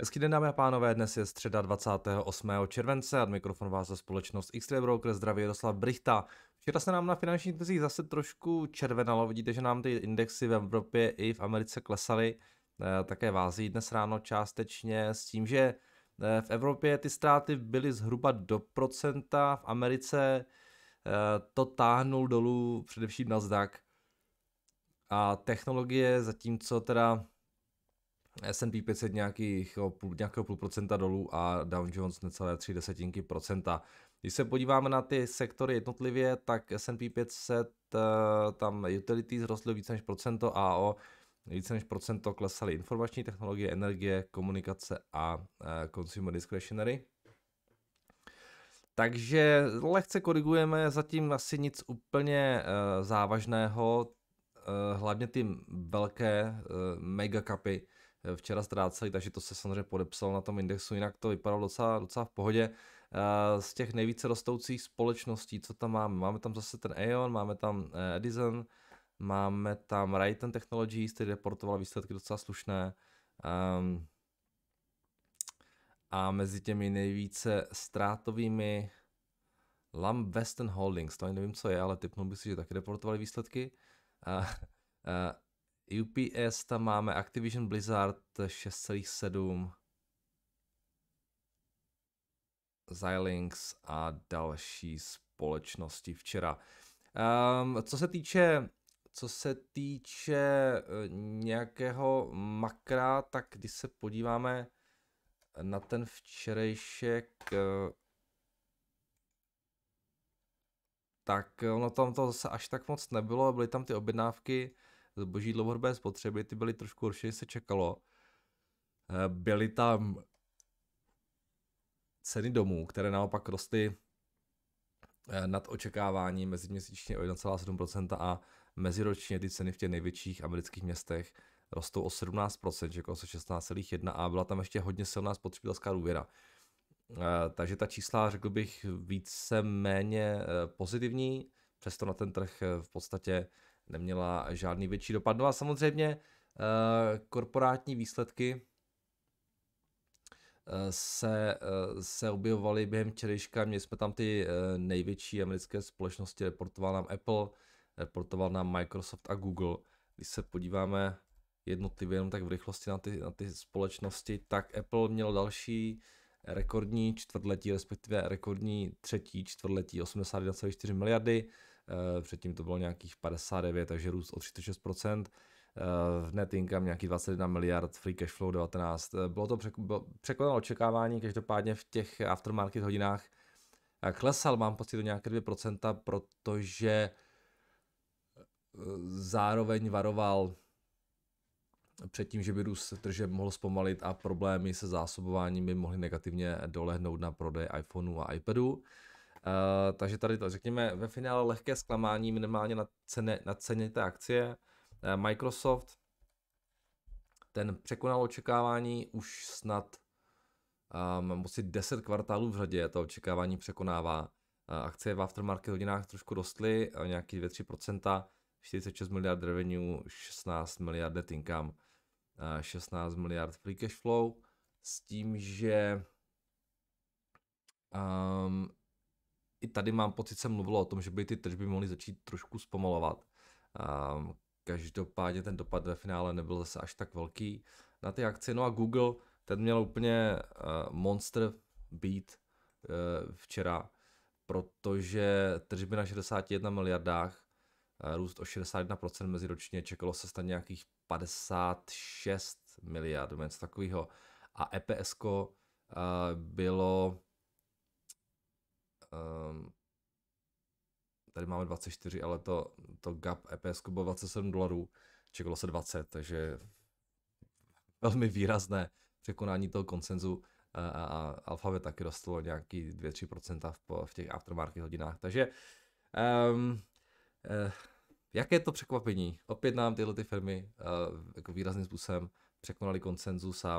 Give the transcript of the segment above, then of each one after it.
Hezký den dámy a pánové, dnes je středa 28. července a mikrofon vás za společnost x Broker zdraví Jaroslav Brichta. Včera se nám na finančních trzích zase trošku červenalo, vidíte, že nám ty indexy v Evropě i v Americe klesaly, eh, také vází dnes ráno částečně s tím, že eh, v Evropě ty ztráty byly zhruba do procenta, v Americe eh, to táhnul dolů především Nasdaq a technologie, zatímco teda s&P 500 nějakých, nějakého půl procenta dolů a Dow Jones necelé tři desetinky procenta. Když se podíváme na ty sektory jednotlivě, tak S&P 500, eh, tam utilities rostly více než procento a o více než procento klesaly informační technologie, energie, komunikace a eh, consumer discretionary. Takže lehce korigujeme, zatím asi nic úplně eh, závažného, hlavně ty velké megakapy včera ztráceli, takže to se samozřejmě podepsalo na tom indexu, jinak to vypadalo docela, docela v pohodě. Eh, z těch nejvíce rostoucích společností, co tam máme, máme tam zase ten Aeon, máme tam eh, Edison, máme tam Raytheon Technologies, který reportoval výsledky docela slušné. Ehm, a mezi těmi nejvíce ztrátovými Lam Western Holdings, to ani nevím, co je, ale typnul bych si, že taky reportovali výsledky. Eh, UPS tam máme Activision Blizzard 6,7. Xilinx a další společnosti včera. Um, co se týče co se týče eh, nějakého makra, tak když se podíváme na ten včerejšek, eh, tak ono tam to zase až tak moc nebylo, byly tam ty objednávky zboží dlouhodobé spotřeby, ty byly trošku horší, se čekalo. Eh, byly tam ceny domů, které naopak rostly eh, nad očekávání meziměsíčně o 1,7% a meziročně ty ceny v těch největších amerických městech rostou o 17%, že se 16,1% a byla tam ještě hodně silná spotřebitelská důvěra. Eh, takže ta čísla, řekl bych, více méně pozitivní, přesto na ten trh v podstatě neměla žádný větší dopad. No a samozřejmě eh, korporátní výsledky eh, se, eh, se objevovaly během včerejška. Měli jsme tam ty největší americké společnosti, reportoval nám Apple, reportoval nám Microsoft a Google. Když se podíváme jednotlivě jenom tak v rychlosti na ty, na ty společnosti, tak Apple měl další rekordní čtvrtletí, respektive rekordní třetí čtvrtletí 81,4 miliardy. Eh, předtím to bylo nějakých 59, takže růst o 36%, eh, v net income nějaký 21 miliard, free cash flow 19. Eh, bylo to překonalo očekávání, každopádně v těch aftermarket hodinách klesal, mám pocit, do nějaké 2%, protože zároveň varoval před tím, že by růst trže mohl zpomalit a problémy se zásobováním by mohly negativně dolehnout na prodej iPhoneu a iPadu. Eh, takže tady to řekněme ve finále lehké zklamání minimálně na ceně, na ceně té akcie. Uh, Microsoft ten překonal očekávání už snad um, asi 10 kvartálů v řadě to očekávání překonává. Uh, akcie v aftermarket hodinách trošku rostly, uh, nějaký 2-3%, 46 miliard revenue, 16 miliard net income, uh, 16 miliard free cash flow, s tím, že um, i tady mám pocit, se mluvilo o tom, že by ty tržby mohly začít trošku zpomalovat. Um, každopádně ten dopad ve finále nebyl zase až tak velký na ty akcie. No a Google, ten měl úplně uh, monster být uh, eh, včera, protože tržby na 61 miliardách, uh, růst o 61% meziročně, čekalo se stát nějakých 56 miliard, něco takového. A EPS uh, bylo Um, tady máme 24, ale to, to GAP EPS bylo 27 dolarů, čekalo se 20, takže velmi výrazné překonání toho koncenzu a, a, a Alphabet taky rostlo nějaký 2-3% v, v těch aftermarket hodinách, takže um, uh, jaké to překvapení? Opět nám tyhle ty firmy uh, jako výrazným způsobem překonaly koncenzus a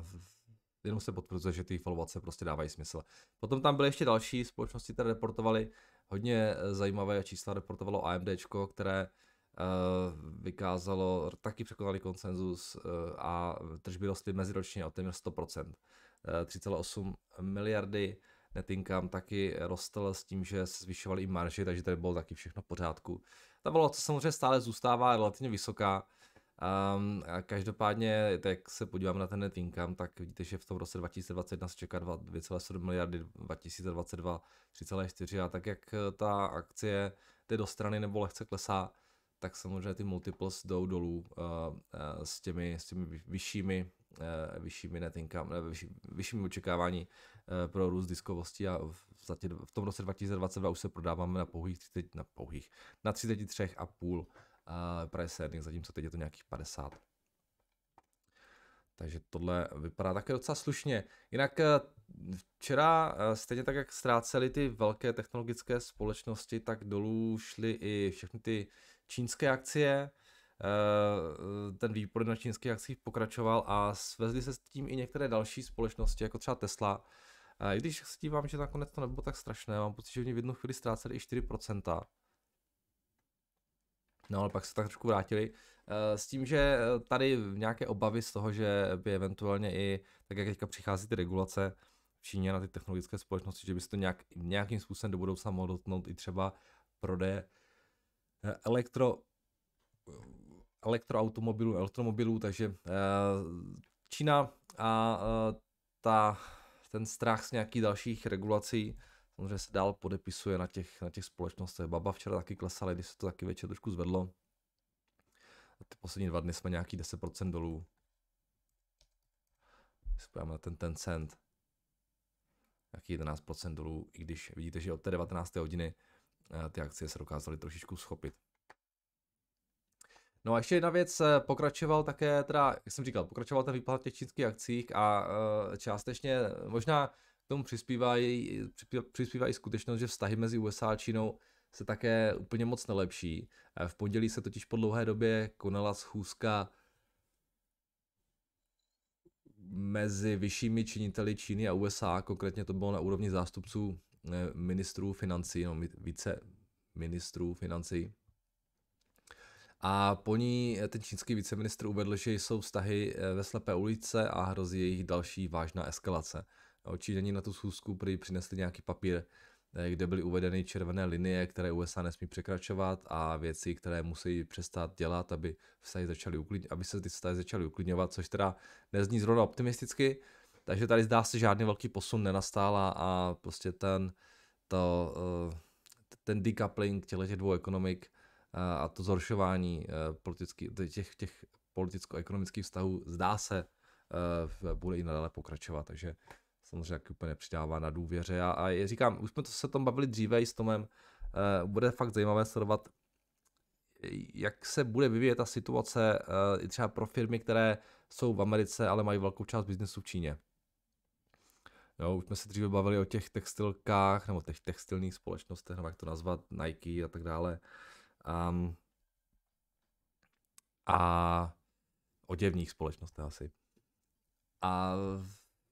uh, jenom se potvrzuje, že ty valuace prostě dávají smysl. Potom tam byly ještě další společnosti, které reportovaly hodně eh, zajímavé čísla, reportovalo AMD, které eh, vykázalo taky překonalý konsenzus eh, a tržby rostly meziročně o téměř 100%. 3,8 miliardy netinkám taky rostl s tím, že se zvyšovaly i marže, takže tady bylo taky všechno v pořádku. Ta valuace samozřejmě stále zůstává relativně vysoká, a každopádně, jak se podívám na ten net income, tak vidíte, že v tom roce 2021 se čeká 2,7 miliardy, 2022 3,4 a tak jak eh, ta akcie jde do strany nebo lehce klesá, tak samozřejmě ty multiples jdou dolů uh, uh, s, těmi, s těmi vyššími, uh, vyššími net income, ne, vyšší, vyššími očekávání uh, pro růst diskovosti a v, v tom roce 2022 už se prodáváme na pouhých, 30, na pouhých, na 33,5 price earnings, zatímco teď je to nějakých 50. Takže tohle vypadá také docela slušně. Jinak eh, včera, eh, stejně tak jak ztrácely ty velké technologické společnosti, tak dolů šly i všechny ty čínské akcie. Eh, ten výpor na čínských akcích pokračoval a svezly se s tím i některé další společnosti, jako třeba Tesla. I když se dívám, že nakonec to nebylo tak strašné, mám pocit, že v v jednu chvíli ztráceli i 4%. No ale pak se tak trošku vrátili. Eh, s tím, že eh, tady nějaké obavy z toho, že by eventuálně i, tak jak teďka přichází ty regulace v Číně na ty technologické společnosti, že by se to nějak, nějakým způsobem do budoucna mohlo dotknout i třeba prodeje eh, elektro, elektroautomobilů, elektromobilů, takže Čína a ta, ten strach z nějakých dalších regulací Samozřejmě se dál podepisuje na těch, na těch společnostech. Baba včera taky klesala, když se to taky večer trošku zvedlo. A ty poslední dva dny jsme nějaký 10% dolů. Když na ten, ten cent, nějaký 11% dolů, i když vidíte, že od té 19. hodiny eh, ty akcie se dokázaly trošičku schopit. No a ještě jedna věc, eh, pokračoval také, teda, jak jsem říkal, pokračoval ten výplat těch čínských akcích a eh, částečně možná tomu přispívá i, přispívá i skutečnost, že vztahy mezi USA a Čínou se také úplně moc nelepší. Eh, v pondělí se totiž po dlouhé době konala schůzka mezi vyššími činiteli Číny a USA, konkrétně to bylo na úrovni zástupců eh, ministrů financí, no více ministrů financí. A po ní eh, ten čínský viceministr uvedl, že jsou vztahy ve slepé ulice a hrozí jejich další vážná eskalace. Číňani na tu schůzku prý přinesli nějaký papír, eh, kde byly uvedeny červené linie, které USA nesmí překračovat a věci, které musí přestat dělat, aby, vztahy začaly uklidňovat, aby se ty vztahy začaly uklidňovat, což teda nezní zrovna optimisticky, takže tady zdá se, žádný velký posun nenastál a, prostě ten, to, eh, ten decoupling těchto dvou ekonomik eh, a to zhoršování politický, těch, těch politicko-ekonomických vztahů zdá se bude i nadále pokračovat, takže samozřejmě jak úplně přidává na důvěře. A, a je, říkám, už jsme to se tom bavili dříve i s Tomem, e, bude fakt zajímavé sledovat, jak se bude vyvíjet ta situace e, i třeba pro firmy, které jsou v Americe, ale mají velkou část biznesu v Číně. Jo, už jsme se dříve bavili o těch textilkách, nebo těch textilních společnostech, nebo jak to nazvat, Nike a tak dále. Um, a oděvních společnostech asi. A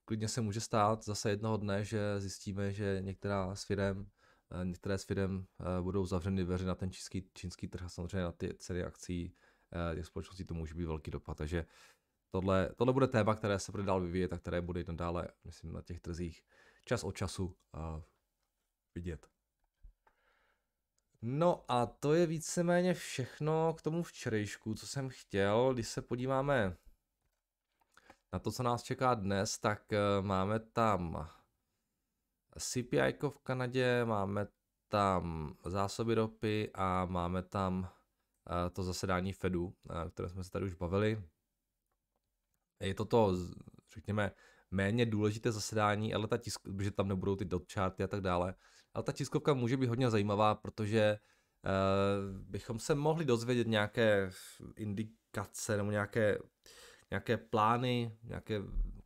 klidně se může stát zase jednoho dne, že zjistíme, že některá s firem, eh, některé s firem eh, budou zavřeny dveře na ten čínský, čínský trh a samozřejmě na ty ceny akcí eh, těch společností to může být velký dopad. Takže tohle, tohle bude téma, které se bude dál vyvíjet a které bude i nadále, myslím, na těch trzích čas od času uh, vidět. No a to je víceméně všechno k tomu včerejšku, co jsem chtěl. Když se podíváme na to, co nás čeká dnes, tak eh, máme tam CPI v Kanadě, máme tam zásoby ropy a máme tam eh, to zasedání Fedu, eh, které jsme se tady už bavili. Je to to, řekněme, méně důležité zasedání, ale ta tiskovka, že tam nebudou ty dotčárty a tak dále, ale ta tiskovka může být hodně zajímavá, protože uh, bychom se mohli dozvědět nějaké indikace nebo nějaké nějaké plány, nějaké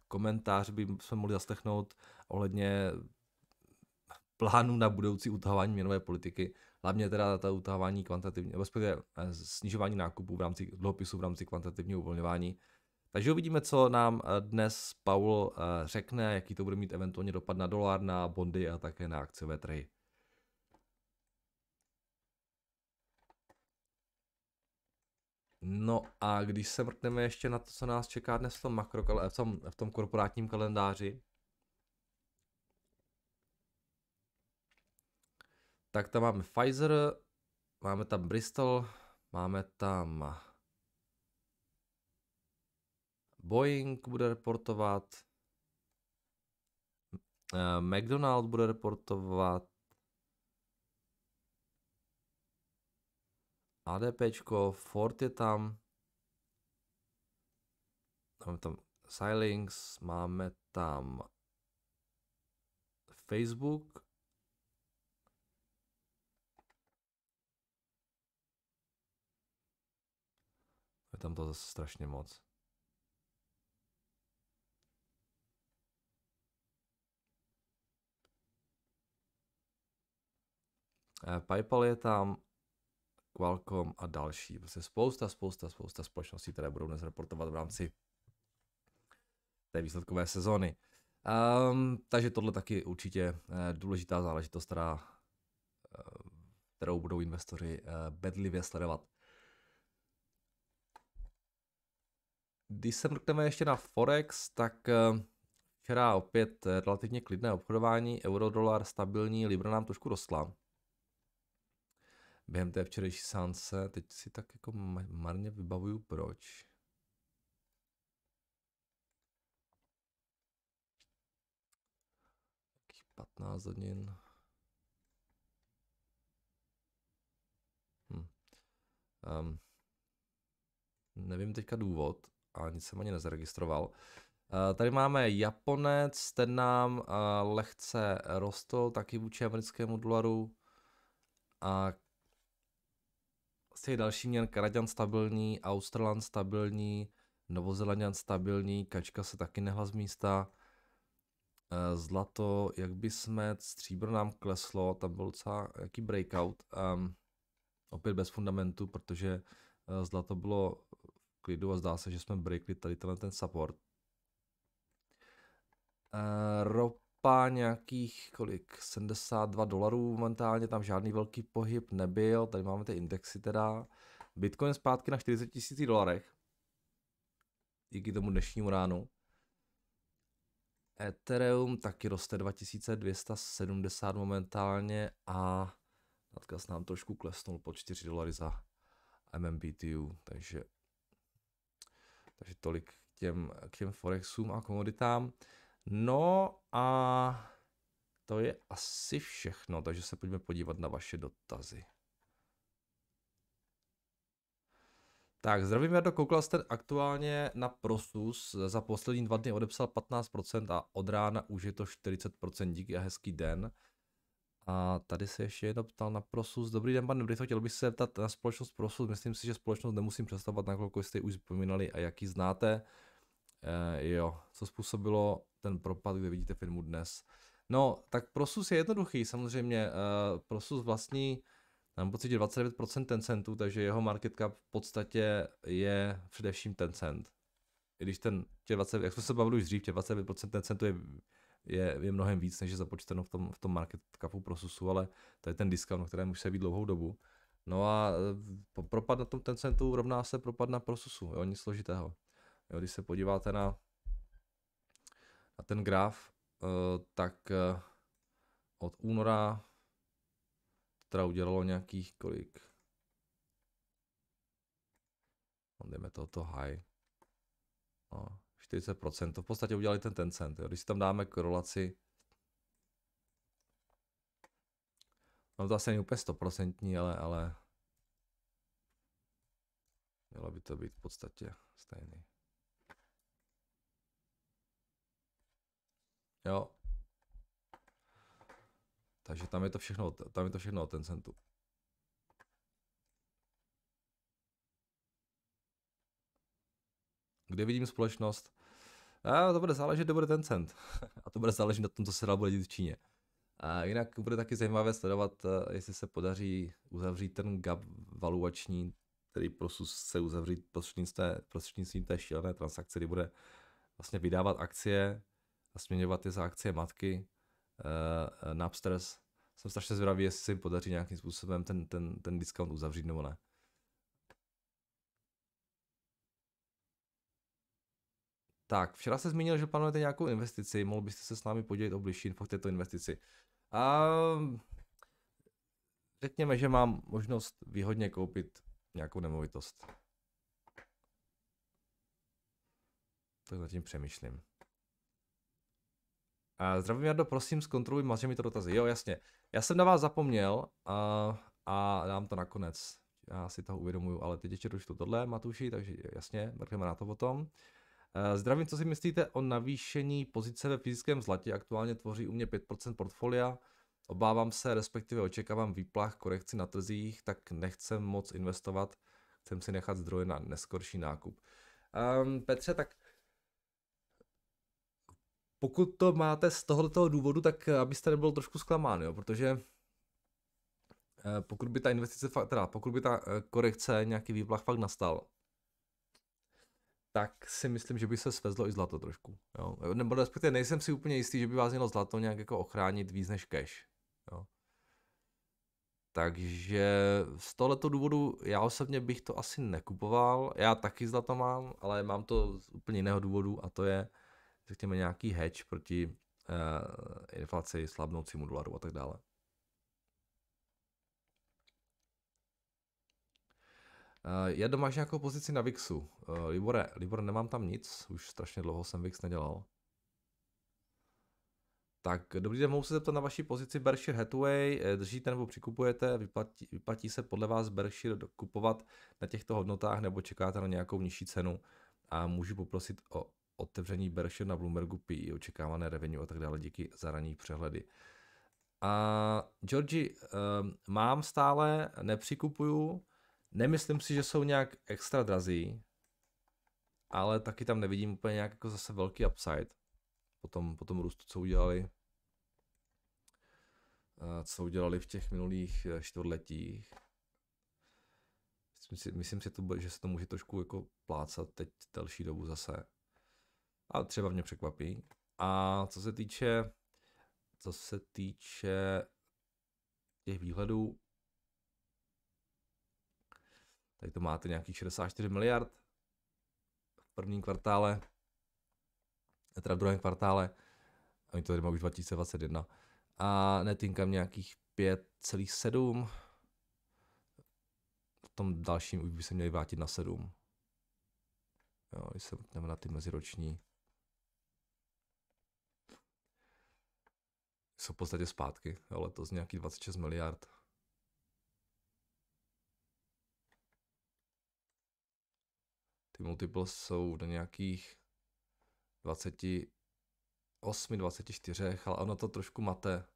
komentář by jsme mohli zastechnout ohledně plánů na budoucí utahování měnové politiky, hlavně teda ta utahování kvantitativní, respektive eh, snižování nákupů v rámci dluhopisu v rámci kvantitativního uvolňování. Takže uvidíme, co nám eh, dnes Paul eh, řekne, jaký to bude mít eventuálně dopad na dolar, na bondy a také na akciové trhy. No a když se mrkneme ještě na to, co nás čeká dnes v tom, makro, v tom, v tom korporátním kalendáři, tak tam máme Pfizer, máme tam Bristol, máme tam Boeing bude reportovat, eh, McDonald bude reportovat, ADP, Ford je tam, máme tam Silinx, máme tam Facebook, je tam to zase strašně moc. Eh, PayPal je tam, Qualcomm a další. Prostě spousta, spousta, spousta společností, které budou dnes reportovat v rámci té výsledkové sezóny. Um, ehm, takže tohle taky určitě eh, důležitá záležitost, která, eh, kterou budou investoři eh, bedlivě sledovat. Když se mrkneme ještě na Forex, tak včera opět relativně klidné obchodování, euro, dolar stabilní, Libra nám trošku rostla během té včerejší sánce, teď si tak jako marně vybavuju proč. Takých 15 hodin. Hm. Um, nevím teďka důvod a nic jsem ani nezaregistroval. Eh, tady máme Japonec, ten nám eh, lehce rostl taky vůči americkému dolaru a těch další měn, karadjan stabilní, Australan stabilní, Novozelanděn stabilní, Kačka se taky nehla z místa. Eh, zlato, jak by jsme, stříbro nám kleslo, tam byl docela jaký breakout. Um, opět bez fundamentu, protože eh, zlato bylo v klidu a zdá se, že jsme breakli tady tenhle ten support. Uh, eh, ropa stopa nějakých kolik, 72 dolarů momentálně, tam žádný velký pohyb nebyl, tady máme ty indexy teda. Bitcoin zpátky na 40 tisíc dolarech, díky tomu dnešnímu ránu. Ethereum taky roste 2270 momentálně a nadkaz nám trošku klesnul po 4 dolary za MMBTU, takže, takže tolik k těm, k těm forexům a komoditám. No a to je asi všechno, takže se pojďme podívat na vaše dotazy. Tak, zdravím Jardo, koukal jste aktuálně na Prosus, za poslední dva dny odepsal 15% a od rána už je to 40%, díky a hezký den. A tady se ještě jedno ptal na Prosus. Dobrý den, pane Brito, chtěl bych se zeptat na společnost Prosus. Myslím si, že společnost nemusím představovat, nakolik jste ji už vzpomínali a jaký znáte. E, jo, co způsobilo ten propad, kde vidíte firmu dnes. No, tak prosus je jednoduchý, samozřejmě. Eh, prosus vlastní, mám pocit, 29% tencentu, takže jeho market cap v podstatě je především Tencent. I když ten, tě 20, jak jsme se bavili už dřív, tě 29% Tencentu je, je, je mnohem víc, než je započteno v tom, v tom market capu prosusu, ale to je ten discount, který kterém už se ví dlouhou dobu. No a eh, propad na tom Tencentu rovná se propad na prosusu, jo, nic složitého. Jo, když se podíváte na a ten graf, eh, tak eh, od února teda udělalo nějakých kolik, no, dejme to high, no, 40%, to v podstatě udělali ten Tencent, jo. když si tam dáme korelaci, no to asi není úplně 100%, ale, ale mělo by to být v podstatě stejný. Jo. Takže tam je to všechno, tam je to všechno o Tencentu. Kde vidím společnost? A to bude záležet, kde bude ten cent. A to bude záležet na tom, co se dá bude dít v Číně. A jinak bude taky zajímavé sledovat, eh, jestli se podaří uzavřít ten gap valuační, který prostě se uzavřít prostřednictvím té, prostřednictvím té šílené transakce, kdy bude vlastně vydávat akcie a směňovat je za akcie matky, uh, eh, Napsters. Jsem strašně zvědavý, jestli se jim podaří nějakým způsobem ten, ten, ten discount uzavřít nebo ne. Tak, včera se zmínil, že plánujete nějakou investici, mohl byste se s námi podělit o blížší info k této investici. A řekněme, že mám možnost výhodně koupit nějakou nemovitost. Tak zatím přemýšlím. Zdravím Jardo, prosím, zkontroluj mi to dotazy. Jo, jasně. Já jsem na vás zapomněl a, a dám to nakonec. Já si toho uvědomuju, ale teď ještě dočtu tohle, Matuši, takže jasně, mrkneme na to potom. E, zdravím, co si myslíte o navýšení pozice ve fyzickém zlatě? Aktuálně tvoří u mě 5% portfolia. Obávám se, respektive očekávám výplach korekci na trzích, tak nechcem moc investovat. Chcem si nechat zdroje na neskorší nákup. Um, Petře, tak pokud to máte z tohoto důvodu, tak eh, abyste nebyl trošku zklamán, jo, protože eh, pokud by ta investice fakt, teda pokud by ta eh, korekce, nějaký výplach fakt nastal, tak si myslím, že by se svezlo i zlato trošku. Jo. Nebo respektive nejsem si úplně jistý, že by vás mělo zlato nějak jako ochránit víc než cash. Jo. Takže z tohoto důvodu já osobně bych to asi nekupoval. Já taky zlato mám, ale mám to z úplně jiného důvodu a to je, řekněme, nějaký hedge proti uh, inflaci, slabnoucímu dolaru a tak dále. Uh, eh, já doma máš nějakou pozici na VIXu. Uh, eh, Libore, Libore, nemám tam nic, už strašně dlouho jsem VIX nedělal. Tak, dobrý den, mohu se zeptat na vaší pozici Berkshire Hathaway, držíte nebo přikupujete, vyplatí, vyplatí se podle vás Berkshire kupovat na těchto hodnotách nebo čekáte na nějakou nižší cenu a můžu poprosit o otevření Berše na Bloombergu PE, očekávané revenue a tak dále, díky za ranní přehledy. A Georgi, ehm, mám stále, nepřikupuju, nemyslím si, že jsou nějak extra drazí, ale taky tam nevidím úplně nějak jako zase velký upside po tom, po tom růstu, co udělali eh, co udělali v těch minulých eh, čtvrtletích. Myslím si, myslím si to, že se to může trošku jako plácat teď delší dobu zase a třeba mě překvapí. A co se týče, co se týče těch výhledů, tady to máte nějakých 64 miliard v prvním kvartále, teda v druhém kvartále, a oni to tady má už 2021, a netinkám nějakých 5,7, v tom dalším už by se měli vrátit na 7. Jo, když se pojďme na ty meziroční, jsou v podstatě zpátky, ale to z nějaký 26 miliard. Ty multiples jsou do nějakých 28, 24, ale ono to trošku mate,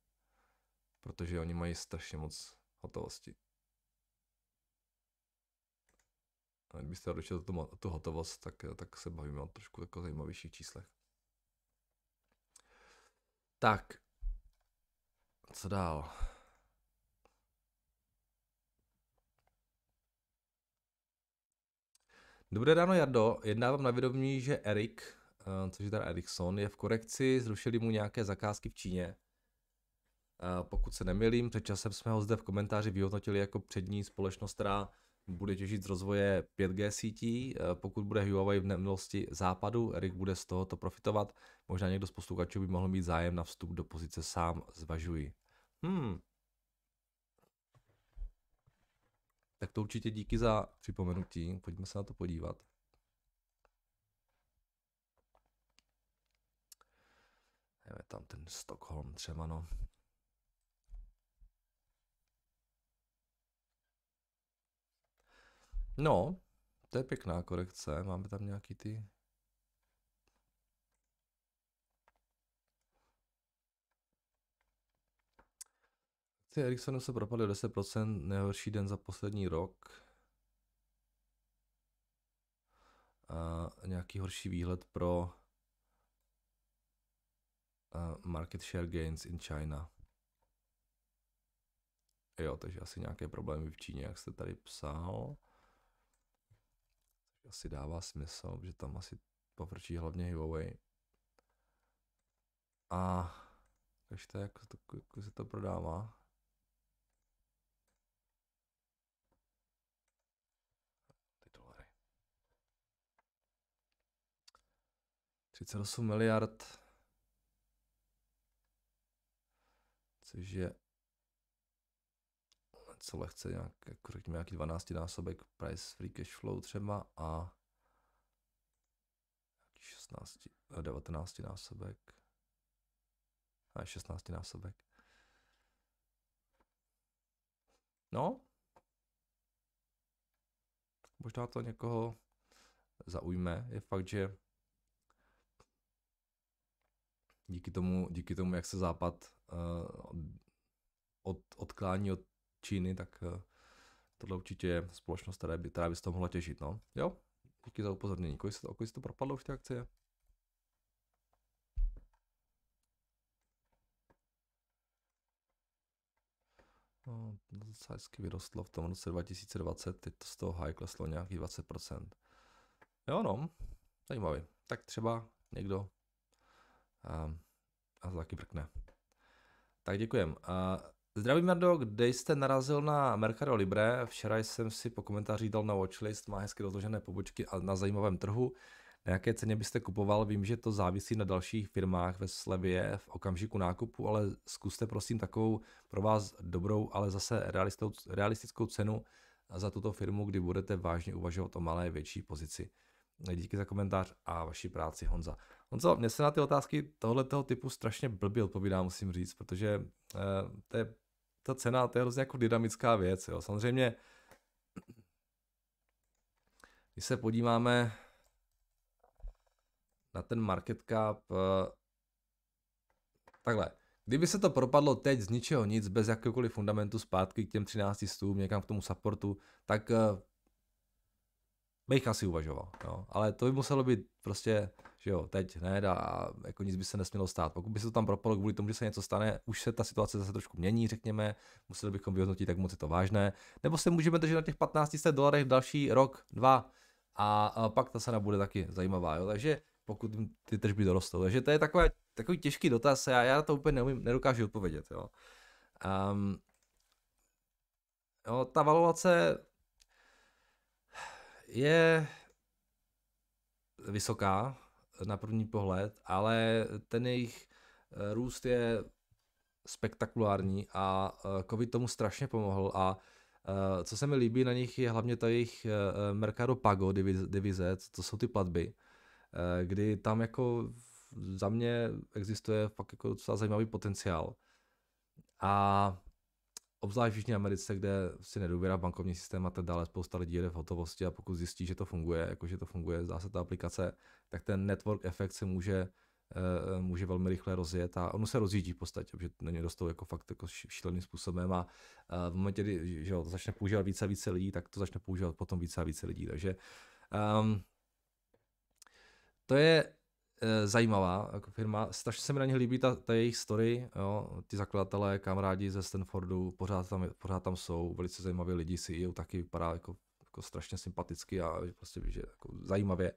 protože oni mají strašně moc hotovosti. A kdybyste dočetl tu, tu hotovost, tak, tak se bavíme o trošku jako zajímavějších číslech. Tak, co dál? Dobré ráno, Jardo. Jedná vám na vědomí, že Erik, eh, což je teda Erikson, je v korekci, zrušili mu nějaké zakázky v Číně. Eh, pokud se nemilím, před časem jsme ho zde v komentáři vyhodnotili jako přední společnost, která bude těžit z rozvoje 5G sítí. Eh, pokud bude Huawei v nemilosti západu, Erik bude z tohoto profitovat. Možná někdo z posluchačů by mohl mít zájem na vstup do pozice sám, zvažuji. Hmm. Tak to určitě díky za připomenutí. Pojďme se na to podívat. Je tam ten Stockholm třeba, no. No, to je pěkná korekce. Máme tam nějaký ty Akcie Ericssonu se propadly 10%, nejhorší den za poslední rok. A nějaký horší výhled pro market share gains in China. Jo, takže asi nějaké problémy v Číně, jak jste tady psal. Asi dává smysl, že tam asi povrčí hlavně Huawei. A Kažte, jak, to, jak jako se to prodává. 38 miliard, což je co lehce nějak, jako řekněme, nějaký 12 násobek price free cash flow třeba a 16, 19 násobek a 16 násobek. No, možná to někoho zaujme. Je fakt, že díky tomu, díky tomu jak se Západ uh, od, odklání od Číny, tak uh, tohle určitě je společnost, která by, která by z toho mohla těžit. No. Jo, díky za upozornění. Kolik se to, kolik se to propadlo v té akcie? No, docela hezky vyrostlo v tom roce 2020, teď to z toho high kleslo nějaký 20%. Jo no, zajímavý. Tak třeba někdo a, a to taky brkne. Tak děkujem. A zdravím, Mardo, kde jste narazil na Mercado Libre? Včera jsem si po komentáři dal na watchlist, má hezky rozložené pobočky a na zajímavém trhu. Na jaké ceně byste kupoval? Vím, že to závisí na dalších firmách ve slevě v okamžiku nákupu, ale zkuste prosím takovou pro vás dobrou, ale zase realistickou cenu za tuto firmu, kdy budete vážně uvažovat o malé větší pozici. Díky za komentář a vaší práci, Honza. Honzo, mě se na ty otázky tohoto typu strašně blbě odpovídá, musím říct, protože eh, to je, ta cena to je hrozně jako dynamická věc. Jo. Samozřejmě, když se podíváme na ten market cap, eh, takhle, Kdyby se to propadlo teď z ničeho nic, bez jakéhokoliv fundamentu zpátky k těm 13 stům, někam k tomu supportu, tak eh, bych asi uvažoval, jo. ale to by muselo být prostě, že jo, teď hned a jako nic by se nesmělo stát. Pokud by se to tam propadlo kvůli tomu, že se něco stane, už se ta situace zase trošku mění, řekněme, museli bychom vyhodnotit, jak moc je to vážné, nebo se můžeme držet na těch 1500 dolarech další rok, dva a, a pak ta cena bude taky zajímavá, jo. takže pokud ty tržby dorostou. Takže to je takové, takový těžký dotaz a já, já to úplně neumím, nedokážu odpovědět. Jo. Um, jo, ta valuace je vysoká na první pohled, ale ten jejich eh, růst je spektakulární a eh, COVID tomu strašně pomohl a eh, co se mi líbí na nich je hlavně ta jejich Mercado Pago divize, to jsou ty platby, kdy tam jako za mě existuje fakt jako docela zajímavý potenciál. A obzvlášť v Jižní Americe, kde si nedůvěra bankovní systém a tak dále, spousta lidí jde v hotovosti a pokud zjistí, že to funguje, jakože to funguje, zdá se ta aplikace, tak ten network efekt se může eh, může velmi rychle rozjet a ono se rozjíždí v podstatě, protože na ně dostou jako fakt jako šíleným způsobem a v momentě, kdy že to začne používat více a více lidí, tak to začne používat potom více a více lidí, takže um, to je e, zajímavá jako firma. Strašně se mi na ně líbí ta, ta jejich story, jo. ty zakladatelé, kamarádi ze Stanfordu, pořád tam, pořád tam jsou, velice zajímaví lidi, CEO taky vypadá jako, jako strašně sympaticky a prostě že jako zajímavě.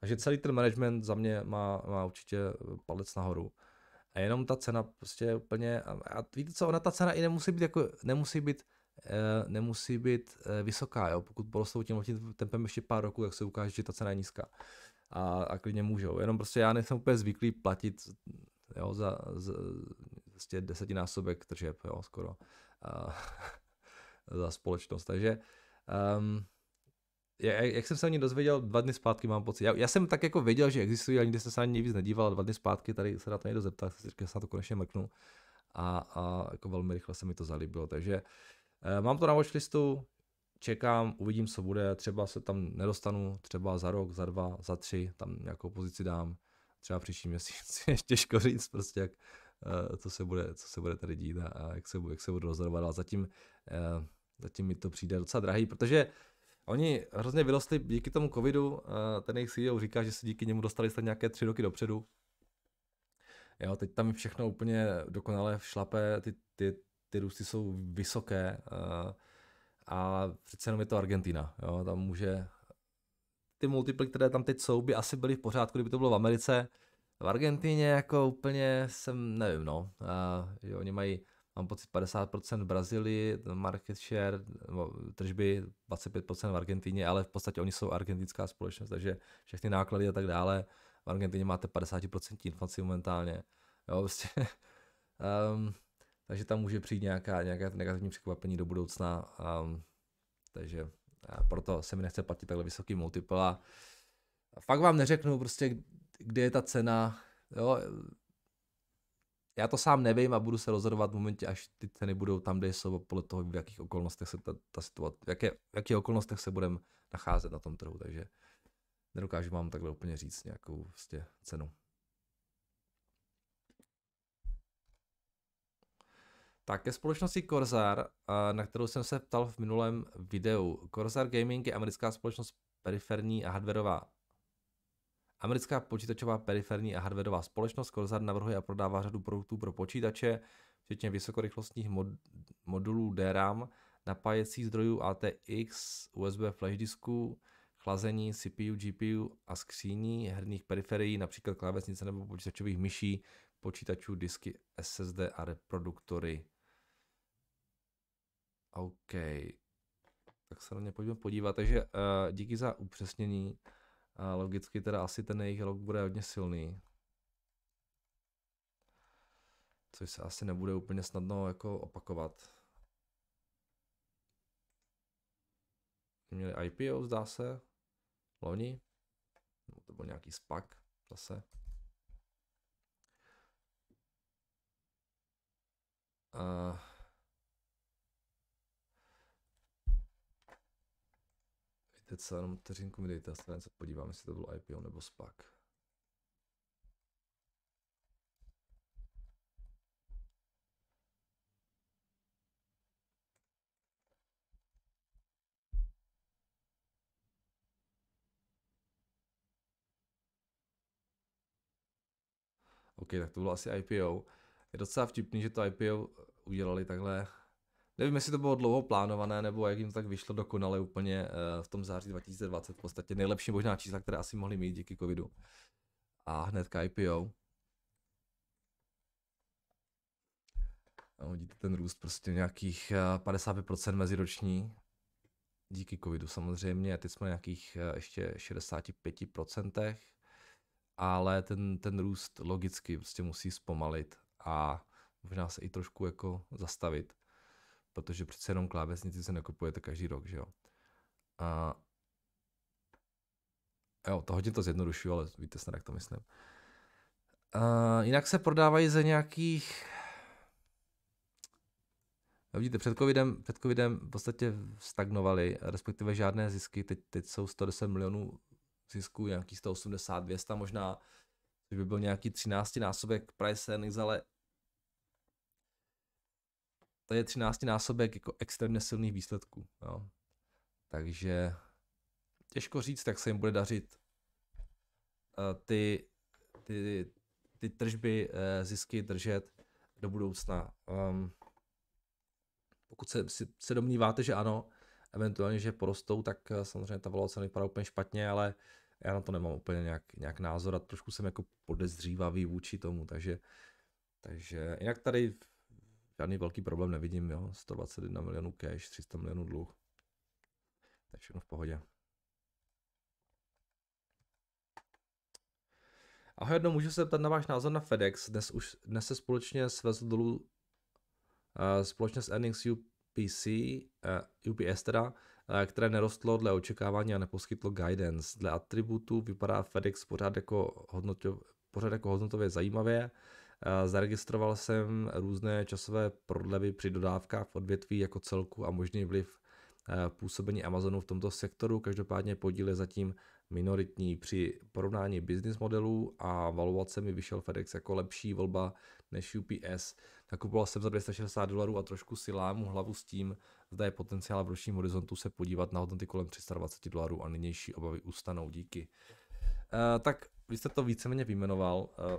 Takže celý ten management za mě má, má určitě palec nahoru. A jenom ta cena prostě úplně, a víte co, ona ta cena i nemusí být jako, nemusí být, e, nemusí být e, vysoká, jo, pokud porostou tím, tím tempem ještě pár roků, jak se ukáže, že ta cena je nízká a, a klidně můžou. Jenom prostě já nejsem úplně zvyklý platit jo, za, za prostě desetinásobek tržeb, jo, skoro a, za společnost. Takže um, jak, jak jsem se o ní dozvěděl dva dny zpátky, mám pocit. Já, já jsem tak jako věděl, že existují, ale nikdy jsem se ani víc nedíval. Dva dny zpátky tady se na to někdo zeptal, tak si říkal, že se na to konečně mrknu. A, a jako velmi rychle se mi to zalíbilo. Takže uh, mám to na watchlistu, čekám, uvidím, co bude, třeba se tam nedostanu, třeba za rok, za dva, za tři, tam nějakou pozici dám, třeba příští měsíc, je těžko říct prostě, jak, eh, co se bude, co se bude tady dít a jak se, jak se budu rozhodovat, ale zatím, eh, zatím mi to přijde docela drahý, protože Oni hrozně vyrostli díky tomu covidu, eh, ten jejich CEO říká, že se díky němu dostali snad nějaké tři roky dopředu. Jo, teď tam všechno úplně dokonale šlape, ty, ty, ty růsty jsou vysoké, a přece jenom je to Argentina, jo, tam může ty multiply, které tam teď jsou, by asi byly v pořádku, kdyby to bylo v Americe. V Argentině jako úplně jsem, nevím, no. A, že oni mají, mám pocit, 50% v Brazílii, market share, no, tržby 25% v Argentině, ale v podstatě oni jsou argentinská společnost, takže všechny náklady a tak dále. V Argentině máte 50% inflaci momentálně. Jo, prostě. um, Takže tam může přijít nějaká, nějaká negativní překvapení do budoucna. A, um, takže a proto se mi nechce platit takhle vysoký multiple. A fakt vám neřeknu prostě, kde je ta cena. Jo, já to sám nevím a budu se rozhodovat v momentě, až ty ceny budou tam, kde jsou, podle toho, v jakých okolnostech se ta, ta situace, v, jaké, v jakých okolnostech se budeme nacházet na tom trhu, takže nedokážu vám takhle úplně říct nějakou vlastně cenu. Tak ke společnosti Corsair, eh, na kterou jsem se ptal v minulém videu. Corsair Gaming je americká společnost periferní a hardwareová. Americká počítačová periferní a hardwareová společnost Corsair navrhuje a prodává řadu produktů pro počítače, včetně vysokorychlostních mod- modulů DRAM, napájecích zdrojů ATX, USB flash disků, chlazení, CPU, GPU a skříní herních periferií, například klávesnice nebo počítačových myší, počítačů, disky, SSD a reproduktory OK. Tak se na ně pojďme podívat. Takže uh, díky za upřesnění. Uh, logicky teda asi ten jejich log bude hodně silný. Což se asi nebude úplně snadno jako opakovat. Měli IPO, zdá se. Loni. No, to byl nějaký spak, zase. Uh, Teď se jenom teřinku mi dejte, já se podívám, jestli to bylo IPO nebo SPAC. OK, tak to bylo asi IPO. Je docela vtipný, že to IPO udělali takhle Nevím, jestli to bylo dlouho plánované, nebo jak jim to tak vyšlo dokonale úplně eh, v tom září 2020, v podstatě nejlepší možná čísla, které asi mohli mít díky covidu. A hned k IPO. A vidíte ten růst prostě nějakých 55% eh, meziroční. Díky covidu samozřejmě, teď jsme nějakých eh, ještě 65%, ale ten, ten růst logicky prostě musí zpomalit a možná se i trošku jako zastavit protože přece jenom klávesnici se to každý rok, že jo. A jo, to hodně to zjednodušuju, ale víte snad, jak to myslím. A jinak se prodávají ze nějakých No vidíte, před covidem, před covidem v podstatě stagnovaly, respektive žádné zisky, teď, teď jsou 110 milionů zisků, nějakých 180, 200 možná, což by byl nějaký 13 násobek price earnings, ale to je 13 násobek jako extrémně silných výsledků. No. Takže těžko říct, jak se jim bude dařit eh, ty, ty, ty tržby, eh, zisky držet do budoucna. Um, pokud se, se domníváte, že ano, eventuálně, že porostou, tak eh, samozřejmě ta valuace nevypadá úplně špatně, ale já na to nemám úplně nějak, nějak názor a trošku jsem jako podezřívavý vůči tomu, takže, takže jinak tady žádný velký problém nevidím, jo, 121 milionů cash, 300 milionů dluh, to je všechno v pohodě. Ahoj, jedno, můžu se zeptat na váš názor na FedEx. Dnes, už, dnes se společně svezl dolů uh, společně s earnings UPC, uh, eh, UPS teda, uh, které nerostlo dle očekávání a neposkytlo guidance. Dle atributů vypadá FedEx pořád jako, hodnotě, pořád jako hodnotově zajímavě. Uh, Eh, zaregistroval jsem různé časové prodlevy při dodávkách v odvětví jako celku a možný vliv eh, působení Amazonu v tomto sektoru. Každopádně podíl je zatím minoritní. Při porovnání business modelů a valuace mi vyšel FedEx jako lepší volba než UPS. Nakupoval jsem za 260 dolarů a trošku si lámu hlavu s tím, zda je potenciál v ročním horizontu se podívat na hodnoty kolem 320 dolarů a nynější obavy ustanou díky. Uh, tak vy jste to víceméně vyjmenoval. Uh,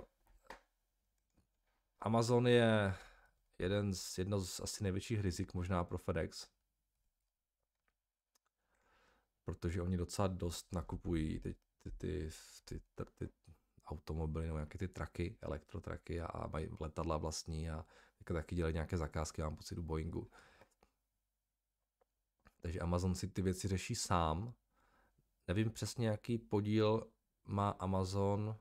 Amazon je jeden z, jedno z asi největších rizik možná pro FedEx, protože oni docela dost nakupují ty, ty, ty, ty, ty, ty automobily nebo nějaké ty traky, elektrotraky a, a mají letadla vlastní a taky dělají nějaké zakázky, mám pocit, u Boeingu. Takže Amazon si ty věci řeší sám. Nevím přesně, jaký podíl má Amazon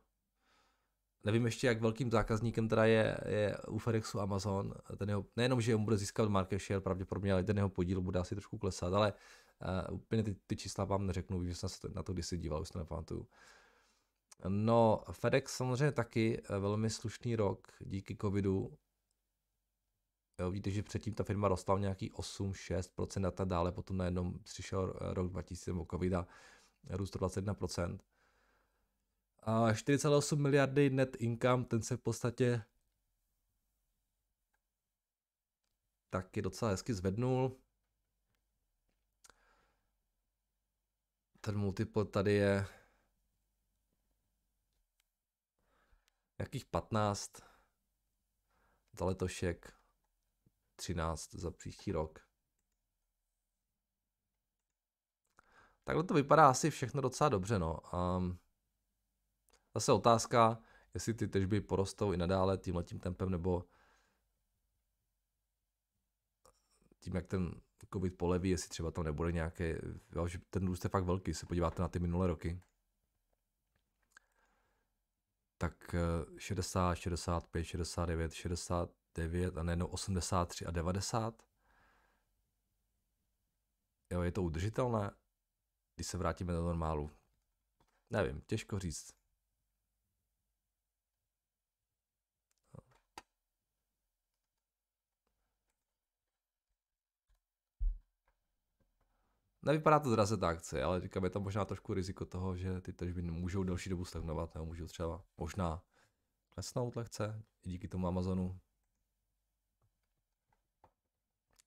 Nevím ještě, jak velkým zákazníkem teda je, je u FedExu Amazon. Ten jeho, nejenom, že on bude získat market share pravděpodobně, ale ten jeho podíl bude asi trošku klesat, ale uh, úplně ty, ty čísla vám neřeknu, vím, že jsem se na to kdysi díval, už to nepamatuju. No, FedEx samozřejmě taky eh, velmi slušný rok díky covidu. Jo, vidíte, že předtím ta firma rostla o nějaký 8-6% a tak dále, potom najednou přišel eh, rok 2000 nebo covid a růst 21%. A 4,8 miliardy net income, ten se v podstatě taky docela hezky zvednul. Ten multiple tady je nějakých 15 za letošek, 13 za příští rok. Takhle to vypadá asi všechno docela dobře, no. Um, Zase otázka, jestli ty tržby porostou i nadále tímhletím tempem, nebo tím, jak ten covid poleví, jestli třeba tam nebude nějaké, jo, že ten růst je fakt velký, se podíváte na ty minulé roky, tak 60, 65, 69, 69 a nejenom 83 a 90. Jo, je to udržitelné, když se vrátíme do normálu? Nevím, těžko říct. Nevypadá to zdraze ta akce, ale říkám, je tam možná trošku riziko toho, že ty tržby můžou delší dobu stagnovat, nebo můžou třeba možná klesnout lehce, i díky tomu Amazonu.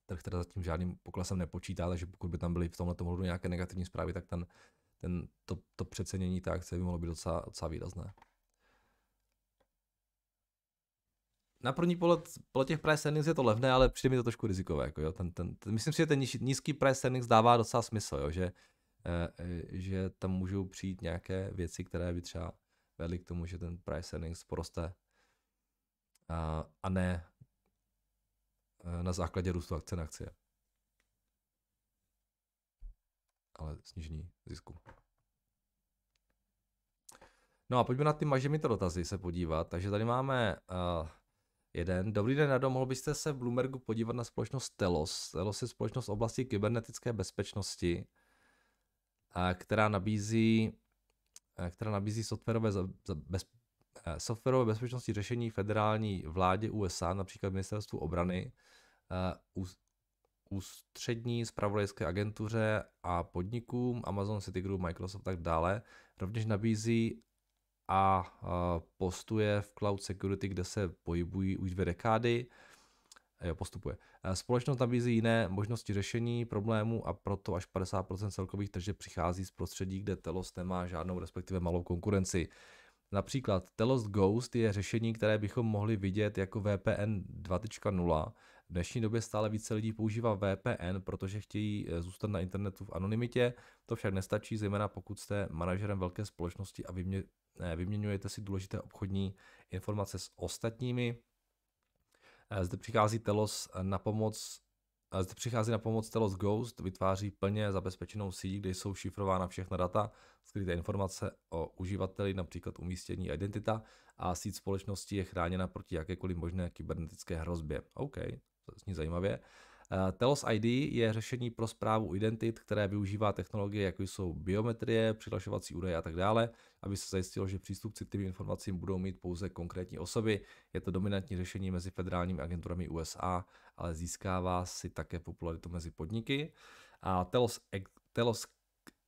Trh teda zatím žádným poklesem nepočítá, takže pokud by tam byly v tomhle hledu nějaké negativní zprávy, tak ten, ten, to, to přecenění té akce by mohlo být docela, docela výrazné. na první pohled po těch price earnings je to levné, ale přijde mi to trošku rizikové. Jako jo. Ten, ten, ten, myslím si, že ten níž, nízký price earnings dává docela smysl, jo, že, e, že tam můžou přijít nějaké věci, které by třeba vedly k tomu, že ten price earnings poroste a, a ne eh, na základě růstu akce na akcie. Ale snížení zisku. No a pojďme na ty to dotazy se podívat. Takže tady máme uh, Jeden. Dobrý den, Rado, mohl byste se v Bloombergu podívat na společnost Telos. Telos je společnost v oblasti kybernetické bezpečnosti, a která nabízí a která nabízí softwarové, za, za bez, softwarové bezpečnosti řešení federální vládě USA, například ministerstvu obrany, ústřední spravodajské agentuře a podnikům, Amazon, Citigroup, Microsoft a tak dále. Rovněž nabízí a postuje v Cloud Security, kde se pohybují už dvě dekády. Eh, jo, postupuje. Eh, společnost nabízí jiné možnosti řešení problémů a proto až 50% celkových tržeb přichází z prostředí, kde Telos nemá žádnou, respektive malou konkurenci. Například Telos Ghost je řešení, které bychom mohli vidět jako VPN 2.0, v dnešní době stále více lidí používá VPN, protože chtějí eh, zůstat na internetu v anonymitě. To však nestačí, zejména pokud jste manažerem velké společnosti a eh, vyměňujete si důležité obchodní informace s ostatními. Eh, zde přichází Telos na pomoc zde přichází na pomoc Telos Ghost, vytváří plně zabezpečenou síť, kde jsou šifrována všechna data, skryté informace o uživateli, například umístění identita, a síť společnosti je chráněna proti jakékoliv možné kybernetické hrozbě. OK, zní zajímavě. Eh, Telos ID je řešení pro zprávu identit, které využívá technologie, jako jsou biometrie, přihlašovací údaje a tak dále, aby se zajistilo, že přístup k citlivým informacím budou mít pouze konkrétní osoby. Je to dominantní řešení mezi federálními agenturami USA, ale získává si také popularitu mezi podniky. A Telos, Telos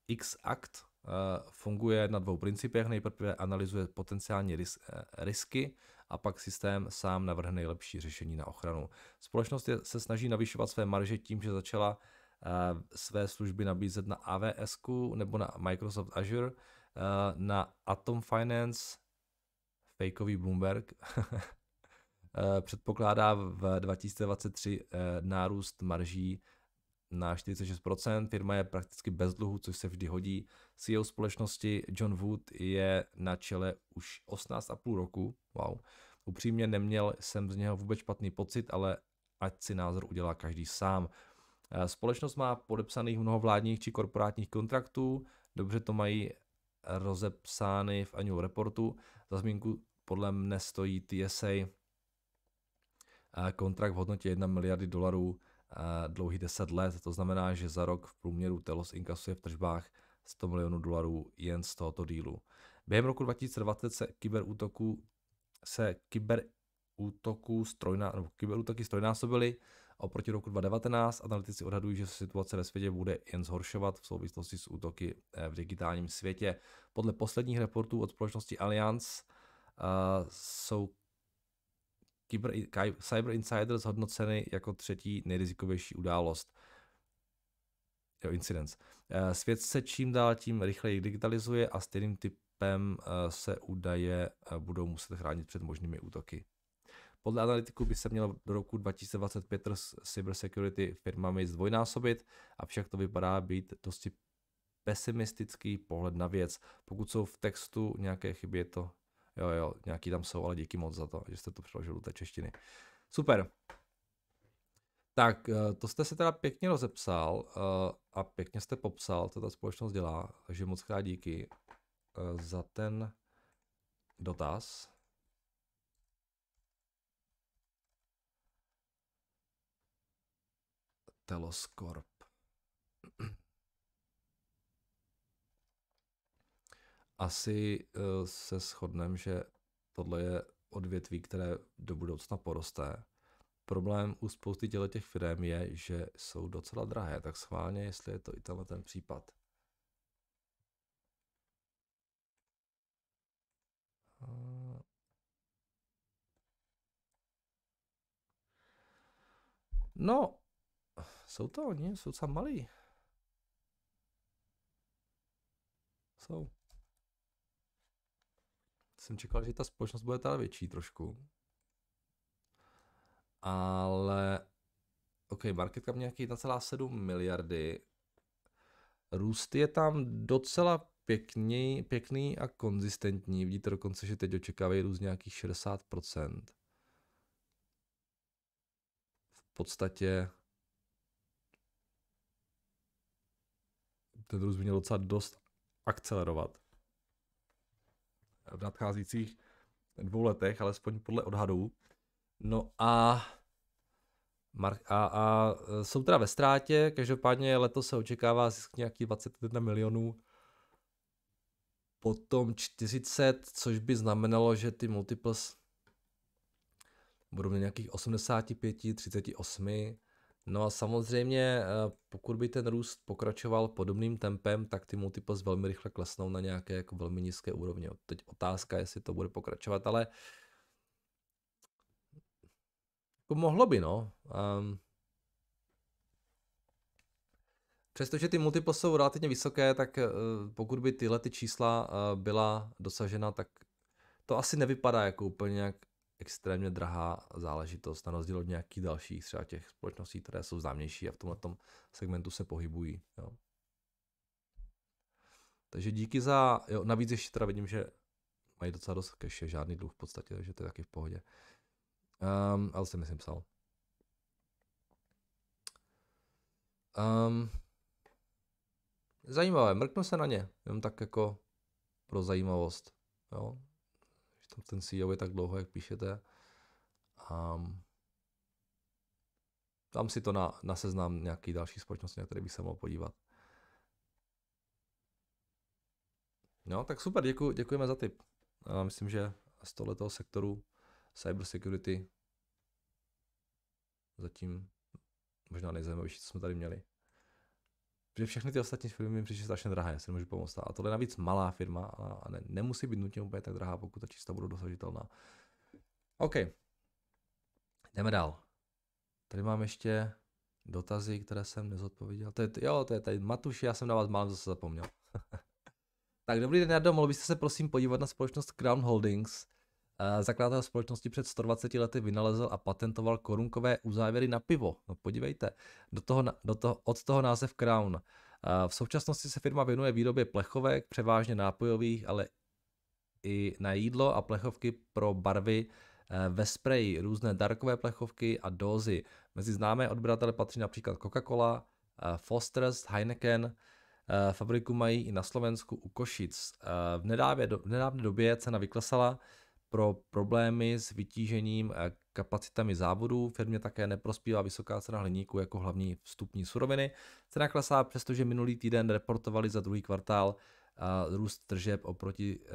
X Act eh, funguje na dvou principech. Nejprve analyzuje potenciální ris- eh, risky a pak systém sám navrhne nejlepší řešení na ochranu. Společnost se snaží navyšovat své marže tím, že začala eh, své služby nabízet na AWS nebo na Microsoft Azure, eh, na Atom Finance, fakeový Bloomberg, eh, předpokládá v 2023 nárůst marží na 46%, firma je prakticky bez dluhu, což se vždy hodí. CEO společnosti John Wood je na čele už 18,5 roku, wow. Upřímně neměl jsem z něho vůbec špatný pocit, ale ať si názor udělá každý sám. Eh, společnost má podepsaných mnoho vládních či korporátních kontraktů, dobře to mají rozepsány v annual reportu. Za zmínku podle mne stojí TSA eh, kontrakt v hodnotě 1 miliardy dolarů dlouhý 10 let, to znamená, že za rok v průměru Telos inkasuje v tržbách 100 milionů dolarů jen z tohoto dílu. Během roku 2020 se kyberútoku se kyberútoku strojná, nebo kyberútoky strojnásobily oproti roku 2019. Analytici odhadují, že se situace ve světě bude jen zhoršovat v souvislosti s útoky eh, v digitálním světě. Podle posledních reportů od společnosti Allianz uh, jsou Cyber Insider zhodnocený jako třetí nejrizikovější událost. Jo, incidence. Eh, svět se čím dál tím rychleji digitalizuje a stejným typem eh, se údaje eh, budou muset chránit před možnými útoky. Podle analytiků by se mělo do roku 2025 cybersecurity firmami zdvojnásobit, avšak to vypadá být dosti pesimistický pohled na věc. Pokud jsou v textu nějaké chyby, je to Jo, jo, nějaký tam jsou, ale díky moc za to, že jste to přeložil do té češtiny. Super. Tak, eh, to jste se teda pěkně rozepsal eh, a pěkně jste popsal, co ta společnost dělá, takže moc krát díky eh, za ten dotaz. Teloscorp. asi eh, se shodneme, že tohle je odvětví, které do budoucna poroste. Problém u spousty těle těch firm je, že jsou docela drahé, tak schválně, jestli je to i tenhle ten případ. Eh, no, jsou to oni, jsou tam malí. Jsou jsem čekal, že ta společnost bude teda větší trošku. Ale OK, market cap nějaký 1,7 miliardy. Růst je tam docela pěkný, pěkný a konzistentní. Vidíte dokonce, že teď očekávají růst nějakých 60%. V podstatě ten růst by měl docela dost akcelerovat v nadcházících dvou letech, alespoň podle odhadů. No a, a, a e, jsou teda ve ztrátě, každopádně letos se očekává zisk nějakých 21 milionů, potom 40, což by znamenalo, že ty multiples budou mít nějakých 85, 38, No a samozřejmě, eh, pokud by ten růst pokračoval podobným tempem, tak ty multiples velmi rychle klesnou na nějaké jako velmi nízké úrovně. Teď otázka, jestli to bude pokračovat, ale jako mohlo by, no. Um, Přestože ty multiples jsou relativně vysoké, tak eh, pokud by tyhle ty čísla eh, byla dosažena, tak to asi nevypadá jako úplně nějak extrémně drahá záležitost, na rozdíl od nějakých dalších třeba těch společností, které jsou známější a v tomhle segmentu se pohybují. Jo. Takže díky za, jo, navíc ještě teda vidím, že mají docela dost cache, žádný dluh v podstatě, takže to je taky v pohodě. Um, ale jsem myslím psal. Um, zajímavé, mrknu se na ně, jenom tak jako pro zajímavost. Jo, ten CEO je tak dlouho, jak píšete. Um, dám si to na, na seznam nějaký další společnosti, na které bych se mohl podívat. No, tak super, děku, děkujeme za tip. Uh, myslím, že z tohoto sektoru cybersecurity zatím možná nejzajímavější, co jsme tady měli. Protože všechny ty ostatní firmy mi přišly strašně drahé, si nemůžu pomoct. A tohle je navíc malá firma a ne, nemusí být nutně úplně tak drahá, pokud ta čísla budou dosažitelná. OK, jdeme dál. Tady mám ještě dotazy, které jsem nezodpověděl. To je, jo, to je tady Matuš, já jsem na vás málem zase zapomněl. tak dobrý den, Jardo, mohl byste se prosím podívat na společnost Crown Holdings, zakladatel společnosti před 120 lety vynalezl a patentoval korunkové uzávěry na pivo. No podívejte, do toho, do toho, od toho název Crown. V současnosti se firma věnuje výrobě plechovek, převážně nápojových, ale i na jídlo a plechovky pro barvy e, ve spreji, různé darkové plechovky a dózy. Mezi známé odběratele patří například Coca-Cola, e, Foster's, Heineken, e, fabriku mají i na Slovensku u Košic. V nedávné, v nedávné době cena vyklesala, pro problémy s vytížením kapacitami závodů. Firmě také neprospívá vysoká cena hliníku jako hlavní vstupní suroviny. Cena klesá, přestože minulý týden reportovali za druhý kvartál růst tržeb oproti eh,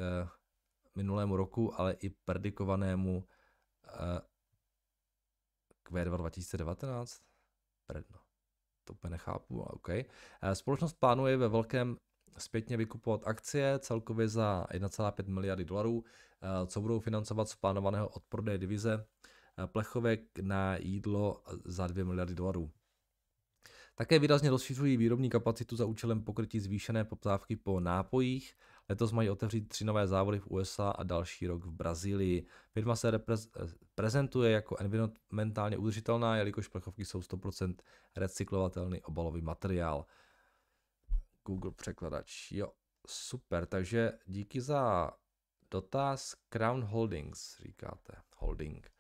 minulému roku, ale i predikovanému eh, Q2 2019. Predno. To úplně nechápu, ale OK. Eh, společnost plánuje ve velkém zpětně vykupovat akcie celkově za 1,5 miliardy dolarů, eh, co budou financovat z plánovaného odprodeje divize eh, plechovek na jídlo za 2 miliardy dolarů. Také výrazně rozšiřují výrobní kapacitu za účelem pokrytí zvýšené poptávky po nápojích. Letos mají otevřít tři nové závody v USA a další rok v Brazílii. Firma se eh, prezentuje jako environmentálně udržitelná, jelikož plechovky jsou 100% recyklovatelný obalový materiál. Google překladač. Jo, super, takže díky za dotaz. Crown Holdings, říkáte. Holding.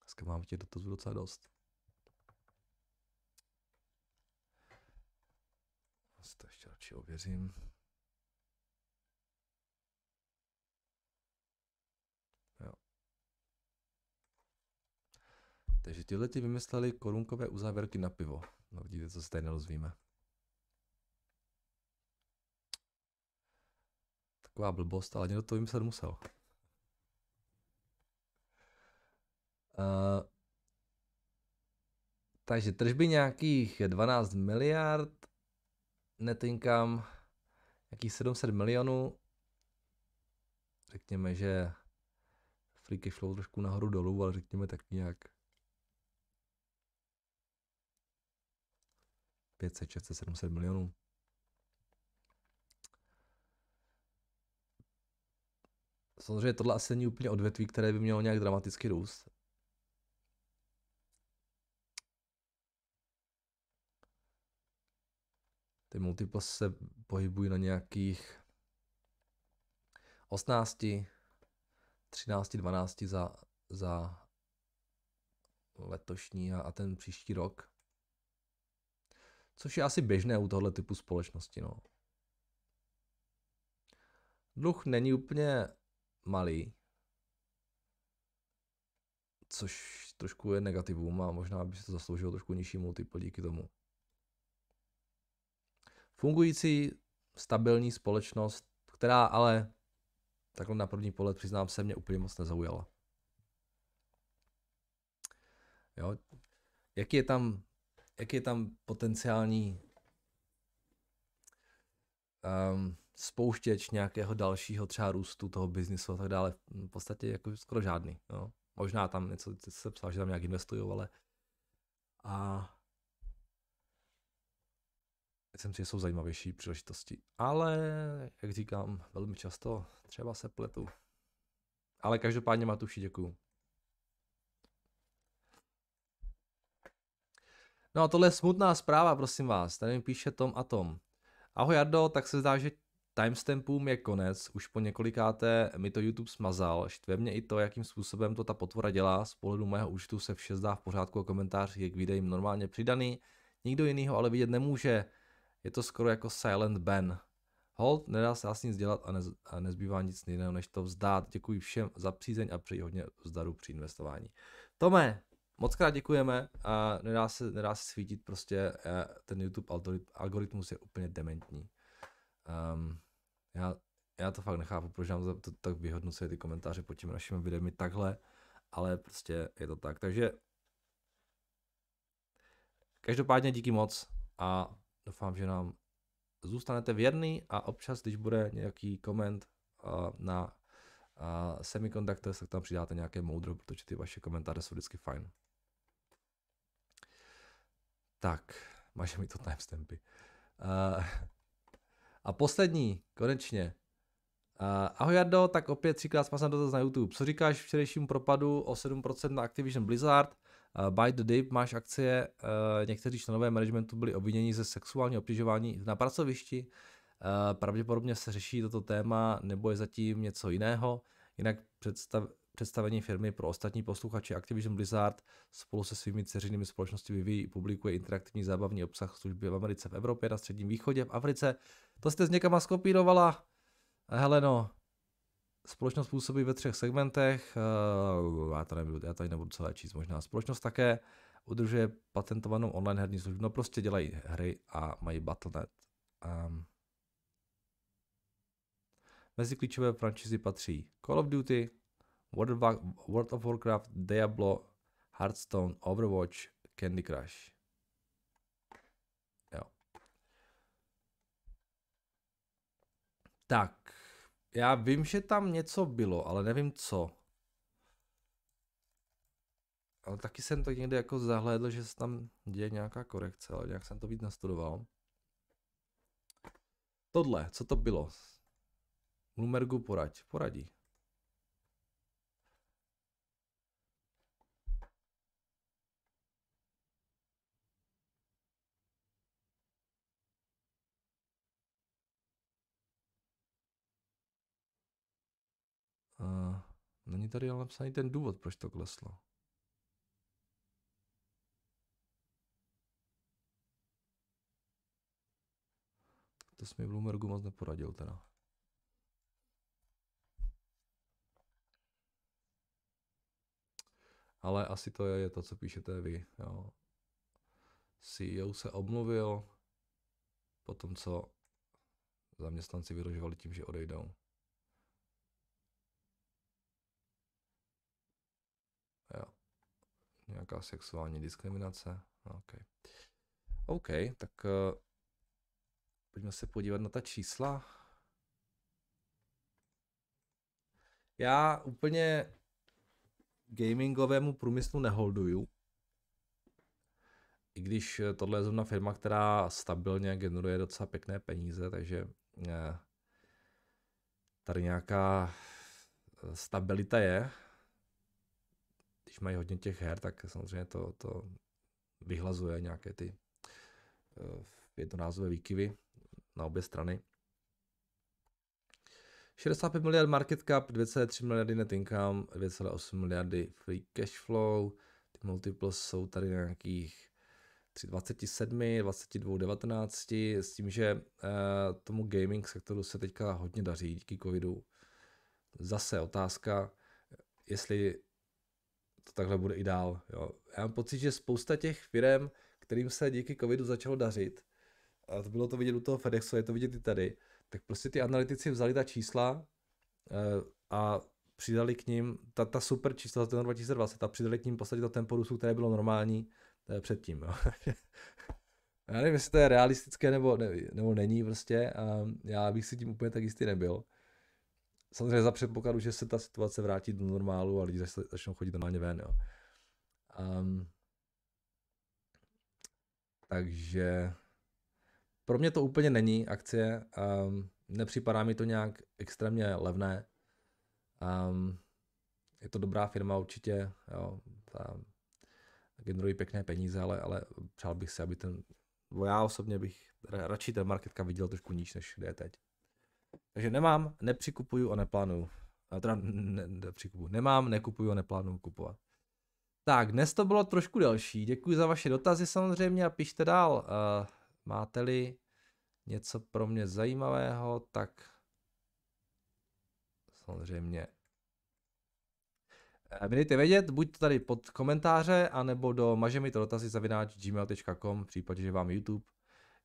Dneska mám těch dotazů docela dost. to ještě radši ověřím. Takže tyhle ty vymysleli korunkové uzávěrky na pivo. No vidíte, co se tady nerozvíme. Taková blbost, ale někdo to vymyslet musel. Uh, takže tržby nějakých 12 miliard, netinkám nějakých 700 milionů, řekněme, že free cash flow trošku nahoru dolů, ale řekněme tak nějak 500, 600, 700 milionů. Samozřejmě tohle asi není úplně odvětví, které by mělo nějak dramaticky růst. Ty multiples se pohybují na nějakých 18, 13, 12 za, za letošní a, a ten příští rok což je asi běžné u tohle typu společnosti. No. Dluh není úplně malý, což trošku je negativum a možná by se to zasloužilo trošku nižší multiple díky tomu. Fungující, stabilní společnost, která ale takhle na první pohled, přiznám se, mě úplně moc nezaujala. Jo? Jaký je tam Jaký je tam potenciální um, spouštěč nějakého dalšího třeba růstu toho biznisu a tak dále. V podstatě jako skoro žádný. No. Možná tam něco se psal, že tam nějak investují, ale a myslím si, že jsou zajímavější příležitosti. Ale, jak říkám, velmi často třeba se pletu. Ale každopádně Matuši děkuju. No a tohle je smutná zpráva, prosím vás. Tady mi píše Tom a Tom. Ahoj Jardo, tak se zdá, že timestampům je konec. Už po několikáté mi to YouTube smazal. Štve mě i to, jakým způsobem to ta potvora dělá. Z pohledu mého účtu se vše zdá v pořádku a komentář je k videím normálně přidaný. Nikdo jinýho ale vidět nemůže. Je to skoro jako silent ban. Hold, nedá se asi nic dělat a, nez, a nezbývá nic jiného, než to vzdát. Děkuji všem za přízeň a přeji hodně zdaru při investování. Tome, Moc krát děkujeme a nedá se, nedá se svítit, prostě eh, ten YouTube algoritmus je úplně dementní. Um, já, já to fakt nechápu, proč nám to tak vyhodnocuje ty komentáře pod těmi našimi videmi takhle, ale prostě je to tak. Takže každopádně díky moc a doufám, že nám zůstanete věrný a občas, když bude nějaký koment uh, na uh, Semiconductors, tak tam přidáte nějaké moudro, protože ty vaše komentáře jsou vždycky fajn. Tak, máš mi to timestampy. Uh, a poslední, konečně. Uh, ahoj Jardo, tak opět třikrát smasan dotaz na YouTube. Co říkáš včerejšímu propadu o 7% na Activision Blizzard? Uh, by the dip, máš akcie, uh, někteří členové managementu byli obviněni ze sexuálního obtěžování na pracovišti. Uh, pravděpodobně se řeší toto téma, nebo je zatím něco jiného. Jinak představ, představení firmy pro ostatní posluchače Activision Blizzard spolu se svými dceřinými společnostmi vyvíjí publikuje interaktivní zábavní obsah služby v Americe, v Evropě, na Středním východě, v Africe. To jste z někama skopírovala. Heleno, společnost působí ve třech segmentech, eh, já to nebudu, já tady nebudu celé číst možná. Společnost také udržuje patentovanou online herní službu, no prostě dělají hry a mají Battle.net. Um, mezi klíčové franšízy patří Call of Duty, World of Warcraft, Diablo, Hearthstone, Overwatch, Candy Crush. Jo. Tak, já vím, že tam něco bylo, ale nevím co. Ale taky jsem to někde jako zahlédl, že se tam děje nějaká korekce, ale nějak jsem to víc nastudoval. Tohle, co to bylo? Lumergu poraď, poradí. Uh, není tady ale napsaný ten důvod, proč to kleslo. To jsi mi Bloombergu moc neporadil teda. Ale asi to je, je to, co píšete vy. Jo. CEO se omluvil po tom, co zaměstnanci vyrožovali tím, že odejdou. Nějaká sexuální diskriminace? No, OK. OK, tak uh, pojďme se podívat na ta čísla. Já úplně gamingovému průmyslu neholduju. I když eh, tohle je zrovna firma, která stabilně generuje docela pěkné peníze, takže uh, tady nějaká stabilita je, když mají hodně těch her, tak samozřejmě to, to vyhlazuje nějaké ty eh, jednorázové výkyvy na obě strany. 65 miliard market cap, 2,3 miliardy net income, 2,8 miliardy free cash flow. Ty multiples jsou tady na nějakých 27, 22, 19, s tím, že uh, tomu gaming sektoru se teďka hodně daří díky covidu. Zase otázka, jestli to takhle bude i dál. Jo. Já mám pocit, že spousta těch firm, kterým se díky covidu začalo dařit, a to bylo to vidět u toho FedExu, je to vidět i tady, tak prostě ty analytici vzali ta čísla eh, a přidali k ním ta, ta super čísla za ten 2020 a přidali k ním v podstatě to tempo růstu, které bylo normální eh, předtím. Jo. já nevím, jestli to je realistické nebo, ne, nebo není prostě a já bych si tím úplně tak jistý nebyl samozřejmě za předpokladu, že se ta situace vrátí do normálu a lidi začnou chodit normálně ven, jo. Um, takže pro mě to úplně není akcie. Um, nepřipadá mi to nějak extrémně levné. Um, je to dobrá firma určitě, jo, ta generují pěkné peníze, ale, ale přál bych si, aby ten, já osobně bych radši ten marketka viděl trošku níž, než kde je teď. Takže nemám, nepřikupuju a neplánuju. A teda ne, přikupuju. Nemám, nekupuju a neplánuju kupovat. Tak, dnes to bylo trošku delší. Děkuji za vaše dotazy samozřejmě a pište dál. Uh, máte-li něco pro mě zajímavého, tak samozřejmě eh, mi vědět, buď tady pod komentáře, anebo do mažemi to dotazy zavináč gmail.com, v případě, že vám YouTube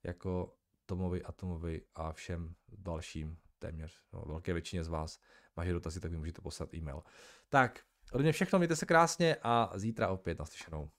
jako Tomovi, Atomovi a všem dalším, téměř no, velké většině z vás. Máte dotazy, tak mi můžete poslat e-mail. Tak, ode mě všechno, mějte se krásně a zítra opět naslyšenou.